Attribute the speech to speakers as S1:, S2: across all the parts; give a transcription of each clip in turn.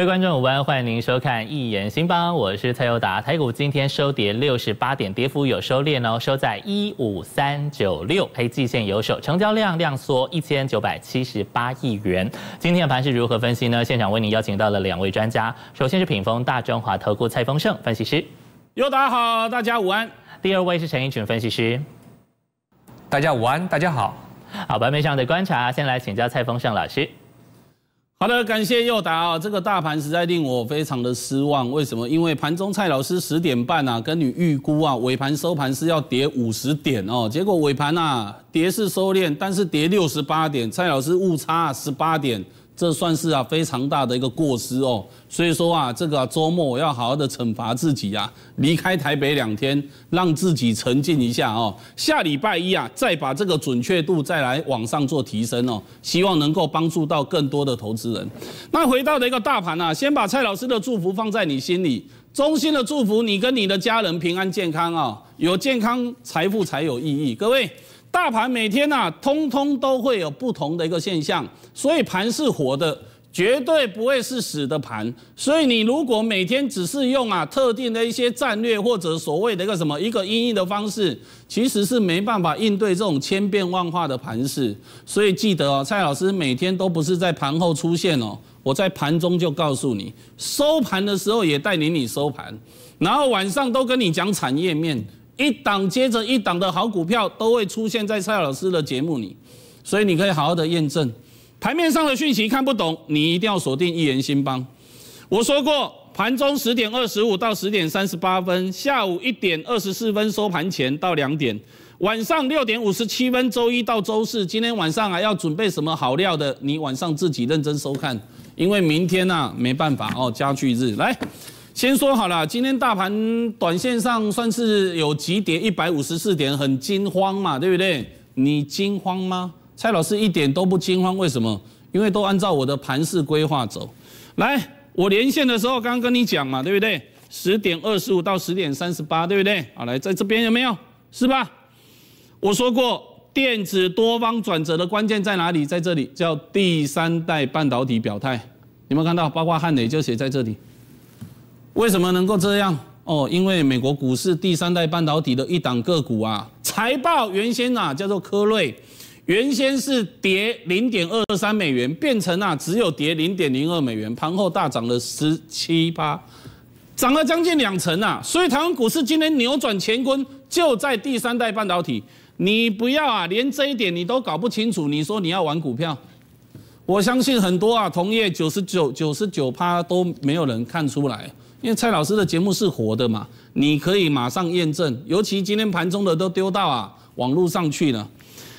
S1: 各位观众午安，欢迎您收看《一言新邦》，我是蔡尤达。台股今天收跌六十八点，跌幅有收敛哦，收在一五三九六，黑季线有手，成交量量缩一千九百七十八亿元。今天的盘是如何分析呢？现场为您邀请到了两位专家，首先是品风大中华投顾蔡丰盛分析师，尤达好，大家午安。第二位是陈一群分析师，大家午安，大家好。好，盘面上的观察，先来请教蔡丰盛老师。好的，感谢佑达啊，这个大盘实在令我非常的失望。为什么？
S2: 因为盘中蔡老师十点半啊，跟你预估啊，尾盘收盘是要跌五十点哦，结果尾盘啊，跌是收敛，但是跌六十八点，蔡老师误差十八点。这算是啊非常大的一个过失哦，所以说啊，这个周末我要好好的惩罚自己呀，离开台北两天，让自己沉浸一下哦。下礼拜一啊，再把这个准确度再来往上做提升哦，希望能够帮助到更多的投资人。那回到的一个大盘啊，先把蔡老师的祝福放在你心里，衷心的祝福你跟你的家人平安健康啊，有健康财富才有意义，各位。大盘每天呐，通通都会有不同的一个现象，所以盘是活的，绝对不会是死的盘。所以你如果每天只是用啊特定的一些战略或者所谓的一个什么一个阴影的方式，其实是没办法应对这种千变万化的盘势。所以记得哦，蔡老师每天都不是在盘后出现哦，我在盘中就告诉你，收盘的时候也带领你收盘，然后晚上都跟你讲产业面。一档接着一档的好股票都会出现在蔡老师的节目里，所以你可以好好的验证。盘面上的讯息看不懂，你一定要锁定一元新帮。我说过，盘中十点二十五到十点三十八分，下午一点二十四分收盘前到两点，晚上六点五十七分，周一到周四。今天晚上还要准备什么好料的，你晚上自己认真收看，因为明天呐没办法哦，加剧日来。先说好了，今天大盘短线上算是有急跌一百五十四点，很惊慌嘛，对不对？你惊慌吗？蔡老师一点都不惊慌，为什么？因为都按照我的盘势规划走。来，我连线的时候刚刚跟你讲嘛，对不对？十点二十五到十点三十八，对不对？好，来，在这边有没有？是吧？我说过，电子多方转折的关键在哪里？在这里，叫第三代半导体表态。有没有看到？包括汉磊就写在这里。为什么能够这样？哦，因为美国股市第三代半导体的一档个股啊，财报原先啊叫做科瑞，原先是跌零点二三美元，变成啊只有跌零点零二美元，盘后大涨了十七趴，涨了将近两成啊！所以台湾股市今天扭转乾坤就在第三代半导体。你不要啊，连这一点你都搞不清楚，你说你要玩股票？我相信很多啊同业九十九九十九趴都没有人看出来。因为蔡老师的节目是活的嘛，你可以马上验证，尤其今天盘中的都丢到啊网络上去了，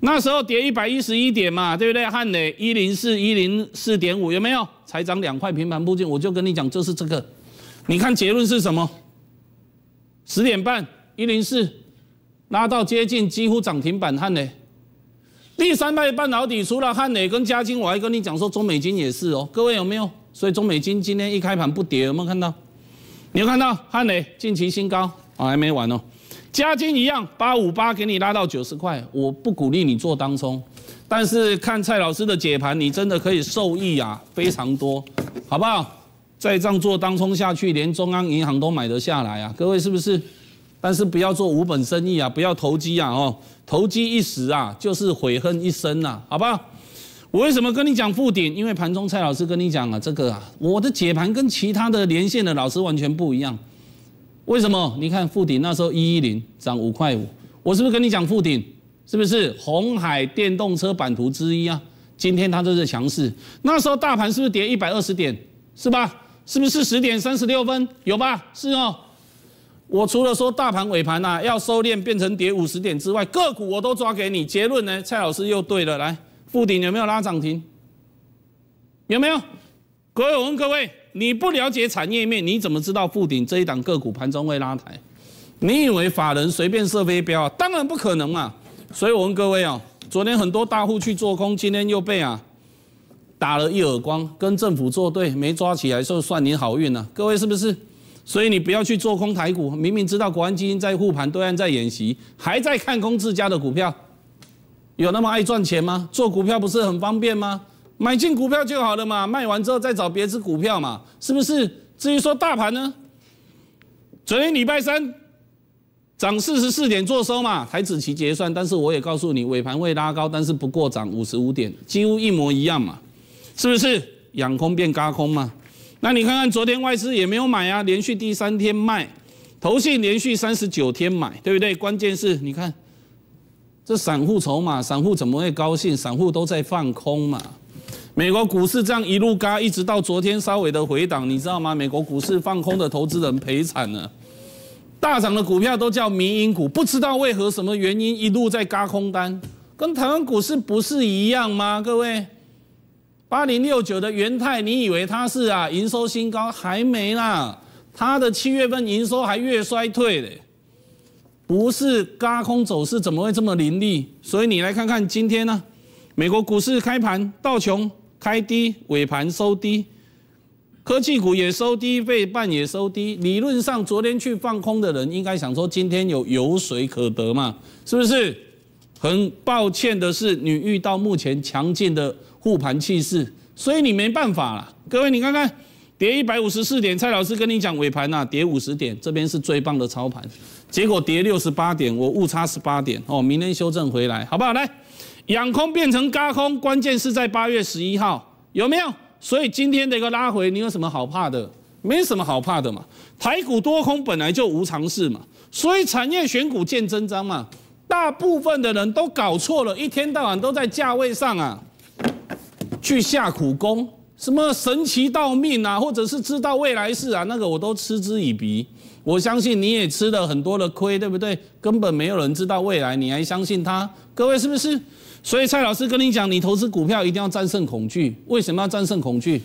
S2: 那时候跌一百一十一点嘛，对不对？汉磊一零四一零四点五有没有？才涨两块平盘附近，我就跟你讲就是这个，你看结论是什么？十点半一零四拉到接近几乎涨停板汉磊，第三代半导体除了汉磊跟嘉金，我还跟你讲说中美金也是哦，各位有没有？所以中美金今天一开盘不跌有没有看到？你有看到汉雷近期新高，还没完呢。嘉金一样，八五八给你拉到九十块。我不鼓励你做当冲，但是看蔡老师的解盘，你真的可以受益啊，非常多，好不好？再这样做当冲下去，连中央银行都买得下来啊，各位是不是？但是不要做无本生意啊，不要投机啊，哦，投机一时啊，就是悔恨一生呐，好不好？我为什么跟你讲附顶？因为盘中蔡老师跟你讲啊，这个啊，我的解盘跟其他的连线的老师完全不一样。为什么？你看附顶那时候一一零涨五块五，我是不是跟你讲附顶？是不是红海电动车版图之一啊？今天它就是强势。那时候大盘是不是跌一百二十点？是吧？是不是十点三十六分？有吧？是哦。我除了说大盘尾盘啊要收敛变成跌五十点之外，个股我都抓给你。结论呢？蔡老师又对了，来。复鼎有没有拉涨停？有没有？各位，我问各位，你不了解产业面，你怎么知道复鼎这一档个股盘中会拉抬？你以为法人随便设飞镖啊？当然不可能嘛！所以我问各位哦，昨天很多大户去做空，今天又被啊打了一耳光，跟政府作对，没抓起来说算你好运了。各位是不是？所以你不要去做空台股，明明知道国安基金在护盘，对岸在演习，还在看空自家的股票。有那么爱赚钱吗？做股票不是很方便吗？买进股票就好了嘛，卖完之后再找别只股票嘛，是不是？至于说大盘呢，昨天礼拜三涨四十四点做收嘛，台指期结算，但是我也告诉你，尾盘会拉高，但是不过涨五十五点，几乎一模一样嘛，是不是？养空变嘎空嘛？那你看看昨天外资也没有买啊，连续第三天卖，投信连续三十九天买，对不对？关键是你看。这散户筹码，散户怎么会高兴？散户都在放空嘛。美国股市这样一路嘎，一直到昨天稍微的回档，你知道吗？美国股市放空的投资人赔惨了。大涨的股票都叫民营股，不知道为何什么原因一路在嘎空单，跟台湾股市不是一样吗？各位，八零六九的元泰，你以为它是啊？营收新高还没啦，它的七月份营收还月衰退嘞。不是高空走势怎么会这么凌厉？所以你来看看今天呢？美国股市开盘道穷开低，尾盘收低，科技股也收低，费半也收低。理论上昨天去放空的人应该想说今天有油水可得嘛？是不是？很抱歉的是，你遇到目前强劲的护盘气势，所以你没办法了。各位，你看看。跌一百五十四点，蔡老师跟你讲尾盘呐，跌五十点，这边是最棒的操盘。结果跌六十八点，我误差十八点哦，明天修正回来，好不好？来，仰空变成嘎空，关键是在八月十一号有没有？所以今天的一个拉回，你有什么好怕的？没什么好怕的嘛，台股多空本来就无常事嘛，所以产业选股见真章嘛，大部分的人都搞错了，一天到晚都在价位上啊，去下苦功。什么神奇到命啊，或者是知道未来事啊，那个我都嗤之以鼻。我相信你也吃了很多的亏，对不对？根本没有人知道未来，你还相信他？各位是不是？所以蔡老师跟你讲，你投资股票一定要战胜恐惧。为什么要战胜恐惧？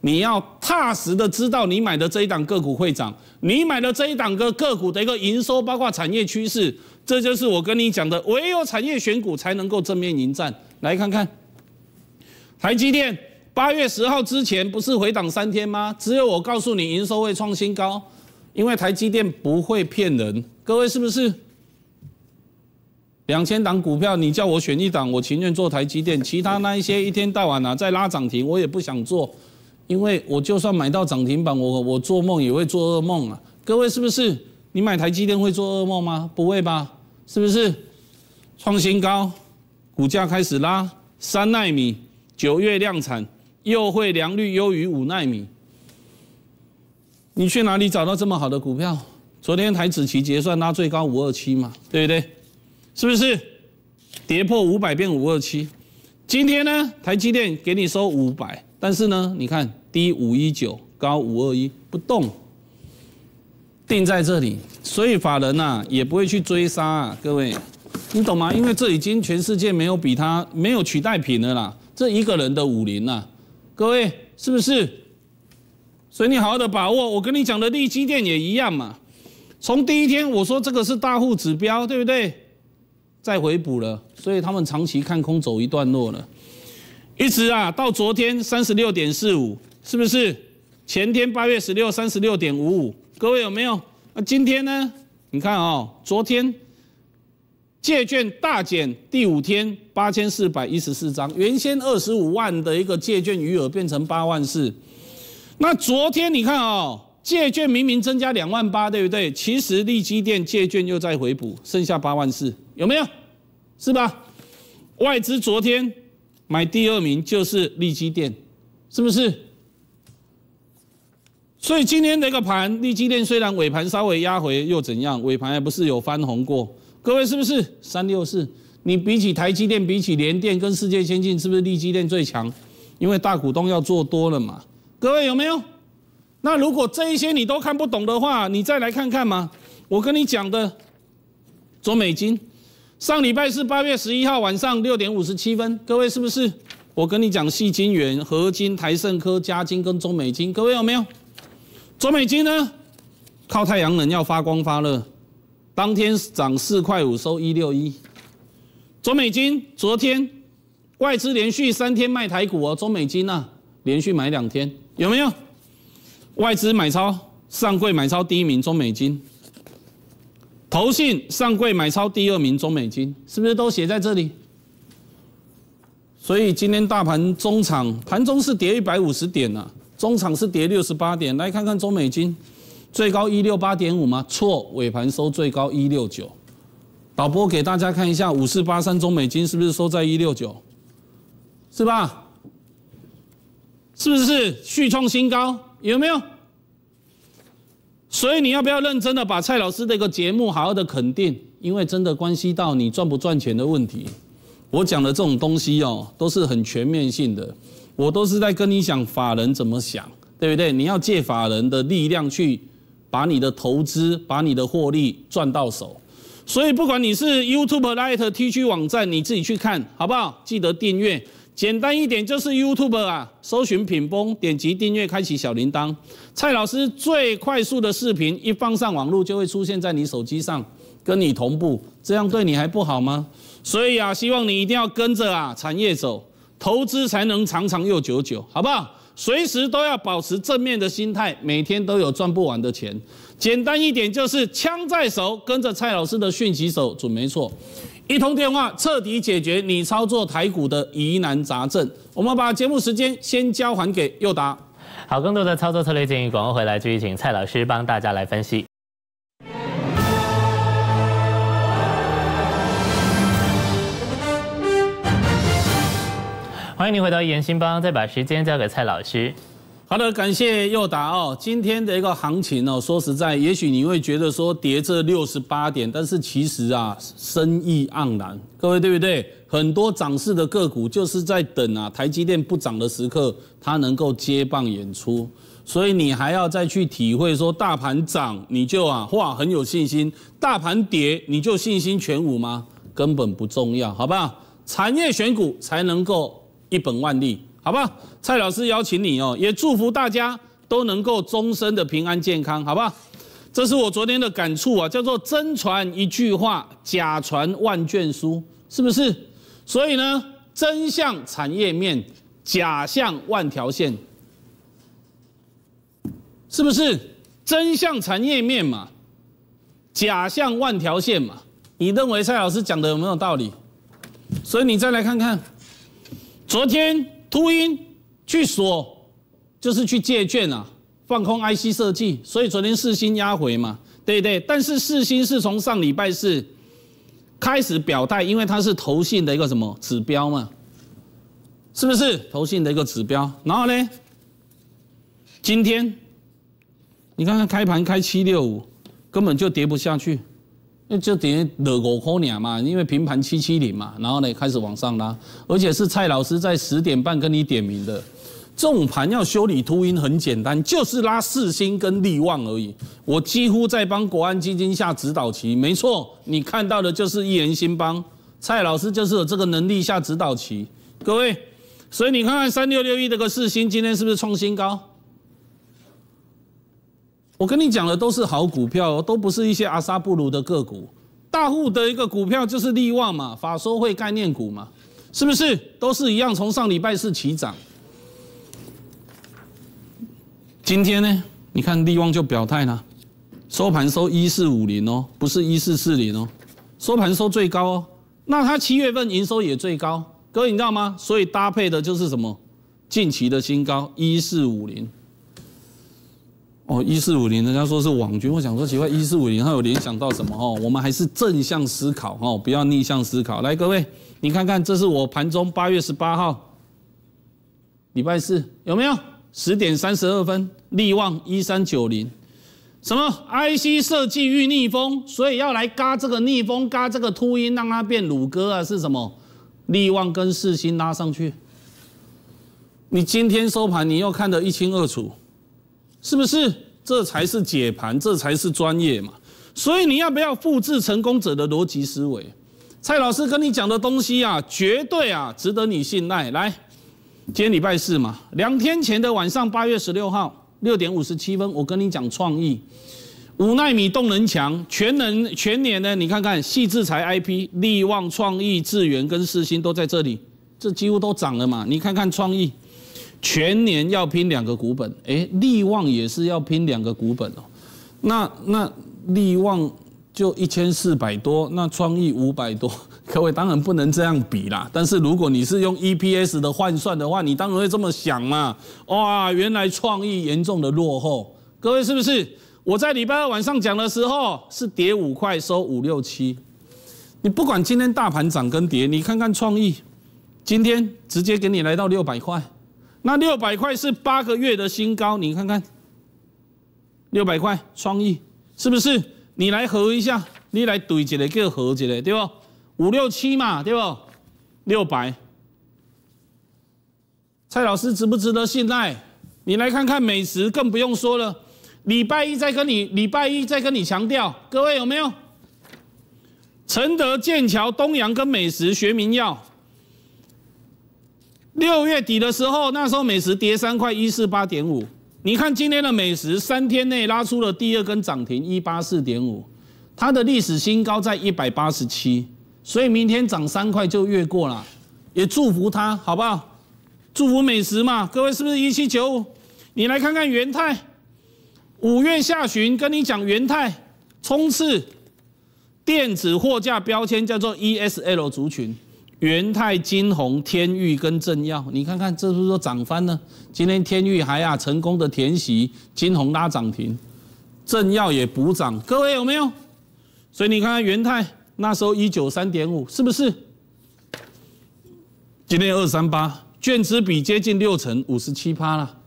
S2: 你要踏实的知道你买的这一档个股会涨，你买的这一档个个股的一个营收，包括产业趋势，这就是我跟你讲的。唯有产业选股才能够正面迎战。来看看台积电。八月十号之前不是回档三天吗？只有我告诉你营收会创新高，因为台积电不会骗人。各位是不是？两千档股票，你叫我选一档，我情愿做台积电。其他那一些一天到晚啊在拉涨停，我也不想做，因为我就算买到涨停板，我我做梦也会做噩梦啊。各位是不是？你买台积电会做噩梦吗？不会吧？是不是？创新高，股价开始拉，三纳米，九月量产。又会良率优于五纳米，你去哪里找到这么好的股票？昨天台子期结算拉最高五二七嘛，对不对？是不是？跌破五百变五二七，今天呢？台积电给你收五百，但是呢，你看低五一九，高五二一不动，定在这里，所以法人呐也不会去追杀啊，各位，你懂吗？因为这已经全世界没有比它没有取代品的啦，这一个人的武林呐。各位是不是？所以你好好的把握。我跟你讲的利基电也一样嘛，从第一天我说这个是大户指标，对不对？再回补了，所以他们长期看空走一段落了，一直啊到昨天三十六点四五，是不是？前天八月十六三十六点五五，各位有没有？那今天呢？你看啊，昨天。借券大减第五天八千四百一十四张，原先二十五万的一个借券余额变成八万四。那昨天你看啊，借券明明增加两万八，对不对？其实利基电借券又在回补，剩下八万四，有没有？是吧？外资昨天买第二名就是利基电，是不是？所以今天这个盘，利基电虽然尾盘稍微压回，又怎样？尾盘还不是有翻红过？各位是不是三六四？你比起台积电、比起联电跟世界先进，是不是利基电最强？因为大股东要做多了嘛。各位有没有？那如果这一些你都看不懂的话，你再来看看嘛。我跟你讲的，中美金，上礼拜是八月十一号晚上六点五十七分。各位是不是？我跟你讲，细金元、合金、台盛科、加金跟中美金，各位有没有？中美金呢？靠太阳能要发光发热。当天涨四块五，收一六一。中美金昨天外资连续三天卖台股哦，中美金呢连续买两天有没有？外资买超上柜买超第一名中美金，投信上柜买超第二名中美金，是不是都写在这里？所以今天大盘中场盘中是跌一百五十点呢，中场是跌六十八点，来看看中美金。最高一六八点五吗？错，尾盘收最高一六九。导播给大家看一下，五四八三中美金是不是收在一六九？是吧？是不是续创新高？有没有？所以你要不要认真的把蔡老师这个节目好好的肯定？因为真的关系到你赚不赚钱的问题。我讲的这种东西哦，都是很全面性的，我都是在跟你讲法人怎么想，对不对？你要借法人的力量去。把你的投资，把你的获利赚到手，所以不管你是 YouTube、Light、TG 网站，你自己去看，好不好？记得订阅。简单一点就是 YouTube 啊，搜寻品崩，点击订阅，开启小铃铛。蔡老师最快速的视频一放上网络，就会出现在你手机上，跟你同步，这样对你还不好吗？所以啊，希望你一定要跟着啊产业走，投资才能长长久久，好不好？随时都要保持正面的心态，每天都有赚不完的钱。简单一点就是枪在手，跟着蔡老师的讯息走，准没错。一通电
S1: 话，彻底解决你操作台股的疑难杂症。我们把节目时间先交还给佑达。好，更多的操作策略建议，广告回来继续请蔡老师帮大家来分析。欢迎您回到一言新邦，再把时间交给蔡老师。好的，感谢又达哦。今天的一个行情呢，说实在，也
S2: 许你会觉得说跌这六十八点，但是其实啊，生意盎然，各位对不对？很多涨势的个股就是在等啊，台积电不涨的时刻，它能够接棒演出。所以你还要再去体会说，大盘涨你就啊哇很有信心，大盘跌你就信心全无吗？根本不重要，好不好？产业选股才能够。一本万利，好不好？蔡老师邀请你哦，也祝福大家都能够终身的平安健康，好不好？这是我昨天的感触啊，叫做真传一句话，假传万卷书，是不是？所以呢，真相产业面，假象万条线，是不是？真相产业面嘛，假象万条线嘛，你认为蔡老师讲的有没有道理？所以你再来看看。昨天秃鹰去锁，就是去借券啊，放空 IC 设计，所以昨天四星压回嘛，对对。但是四星是从上礼拜四开始表态，因为它是投信的一个什么指标嘛，是不是投信的一个指标？然后呢，今天你看看开盘开七六五，根本就跌不下去。那就等于热五口鸟嘛，因为平盘七七零嘛，然后呢开始往上拉，而且是蔡老师在十点半跟你点名的，这种盘要修理秃鹰很简单，就是拉四星跟利旺而已。我几乎在帮国安基金下指导棋，没错，你看到的就是一人兴邦，蔡老师就是有这个能力下指导棋，各位，所以你看看三六六一这个四星今天是不是创新高？我跟你讲的都是好股票，都不是一些阿萨布鲁的个股。大户的一个股票就是利旺嘛，法收会概念股嘛，是不是？都是一样，从上礼拜四起涨。今天呢，你看利旺就表态了，收盘收一四五零哦，不是一四四零哦，收盘收最高哦。那它七月份营收也最高，哥你知道吗？所以搭配的就是什么？近期的新高一四五零。哦，一四五零，人家说是网军，我想说奇怪，一四五零，他有联想到什么？哦，我们还是正向思考，哦，不要逆向思考。来，各位，你看看，这是我盘中八月十八号，礼拜四有没有十点三十二分，利旺一三九零，什么 IC 设计遇逆风，所以要来嘎这个逆风，嘎这个秃鹰，让它变鲁哥啊？是什么？利旺跟世星拉上去，你今天收盘，你又看得一清二楚。是不是？这才是解盘，这才是专业嘛。所以你要不要复制成功者的逻辑思维？蔡老师跟你讲的东西啊，绝对啊值得你信赖。来，今天礼拜四嘛，两天前的晚上八月十六号六点五十七分，我跟你讲创意，五纳米动能强，全能全年呢，你看看细制才 I P、力旺创意、智源跟世新都在这里，这几乎都涨了嘛。你看看创意。全年要拼两个股本，哎，力旺也是要拼两个股本哦，那那力旺就一千四百多，那创意五百多，各位当然不能这样比啦。但是如果你是用 EPS 的换算的话，你当然会这么想嘛，哇，原来创意严重的落后，各位是不是？我在礼拜二晚上讲的时候是跌五块收五六七，你不管今天大盘涨跟跌，你看看创意，今天直接给你来到六百块。那六百块是八个月的新高，你看看，六百块创意是不是？你来合一下，你来怼一个，叫合一个，对不？五六七嘛，对不？六百。蔡老师值不值得信赖？你来看看美食，更不用说了。礼拜一再跟你，礼拜一再跟你强调，各位有没有？承德、剑桥、东阳跟美食学民药。六月底的时候，那时候美食跌三块，一四八点五。你看今天的美食，三天内拉出了第二根涨停，一八四点五。它的历史新高在一百八十七，所以明天涨三块就越过了。也祝福它，好不好？祝福美食嘛，各位是不是一七九五？你来看看元泰，五月下旬跟你讲元泰冲刺电子货架标签，叫做 E S L 族群。元泰、金鸿、天域跟正耀，你看看，这是不是说涨翻呢？今天天域还啊成功的填息，金鸿拉涨停，正耀也补涨，各位有没有？所以你看看元泰那时候一九三点五，是不是？今天二三八，券值比接近六成五十七趴了，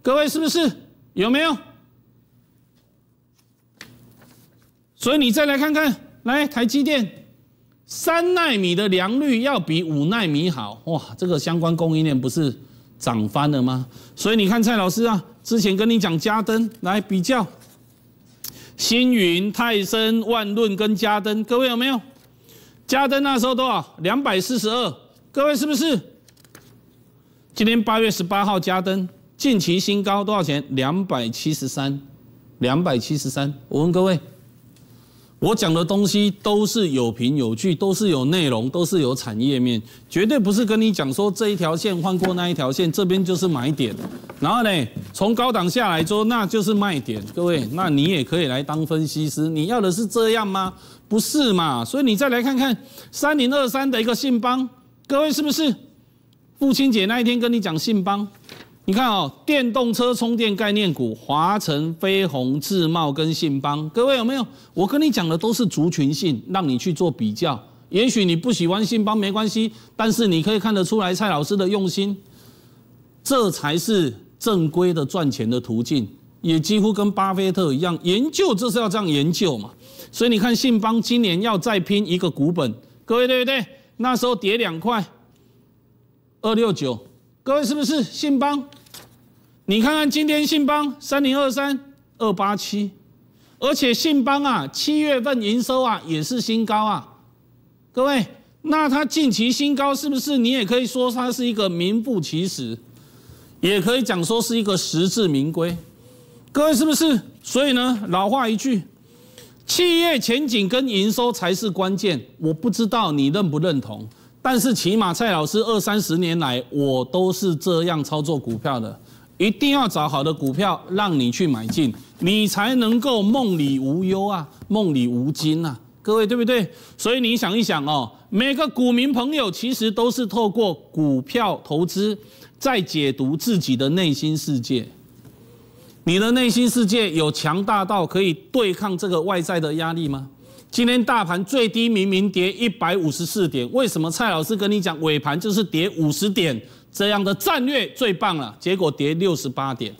S2: 各位是不是有没有？所以你再来看看，来台积电。三纳米的良率要比五纳米好哇，这个相关供应链不是涨翻了吗？所以你看蔡老师啊，之前跟你讲嘉登来比较，星云、泰森、万润跟嘉登，各位有没有？嘉登那时候多少？两百四十二，各位是不是？今天八月十八号嘉登近期新高多少钱？两百七十三，两百七十三，我问各位。我讲的东西都是有凭有据，都是有内容，都是有产业面，绝对不是跟你讲说这一条线换过那一条线，这边就是买点，然后呢，从高档下来说那就是卖点。各位，那你也可以来当分析师，你要的是这样吗？不是嘛？所以你再来看看三零二三的一个信邦，各位是不是父亲节那一天跟你讲信邦？你看哦，电动车充电概念股华晨、飞鸿、智茂跟信邦，各位有没有？我跟你讲的都是族群性，让你去做比较。也许你不喜欢信邦没关系，但是你可以看得出来蔡老师的用心，这才是正规的赚钱的途径，也几乎跟巴菲特一样研究，就是要这样研究嘛？所以你看信邦今年要再拼一个股本，各位对不对？那时候跌两块，二六九。各位是不是信邦？你看看今天信邦三零二三二八七，而且信邦啊，七月份营收啊也是新高啊。各位，那它近期新高是不是？你也可以说它是一个名副其实，也可以讲说是一个实至名归。各位是不是？所以呢，老话一句，企业前景跟营收才是关键。我不知道你认不认同。但是起码蔡老师二三十年来，我都是这样操作股票的，一定要找好的股票让你去买进，你才能够梦里无忧啊，梦里无惊啊，各位对不对？所以你想一想哦，每个股民朋友其实都是透过股票投资，在解读自己的内心世界。你的内心世界有强大到可以对抗这个外在的压力吗？今天大盘最低明明跌一百五十四点，为什么蔡老师跟你讲尾盘就是跌五十点这样的战略最棒了？结果跌六十八点。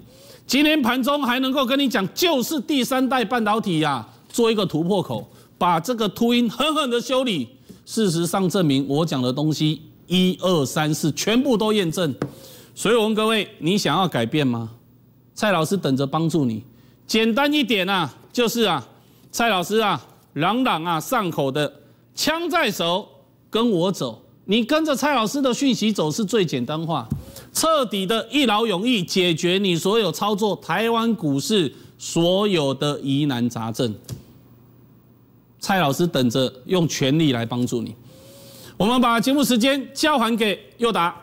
S2: 今天盘中还能够跟你讲，就是第三代半导体呀，做一个突破口，把这个秃鹰狠狠的修理。事实上证明我讲的东西一二三四全部都验证。所以我问各位，你想要改变吗？蔡老师等着帮助你。简单一点啊，就是啊，蔡老师啊。朗朗啊，上口的，枪在手，跟我走。你跟着蔡老师的讯息走，是最简单化、彻底的一劳永逸解决你所有操作台湾股市所有的疑难杂症。蔡老师等着用全力来帮助你。我们把节目时间交还给佑达。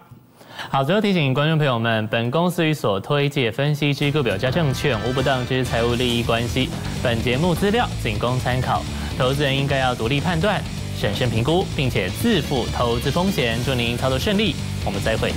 S1: 好，最后提醒观众朋友们，本公司与所推介分析之各表加证券无不当之财务利益关系，本节目资料仅供参考。投资人应该要独立判断、审慎评估，并且自负投资风险。祝您操作顺利，我们再会。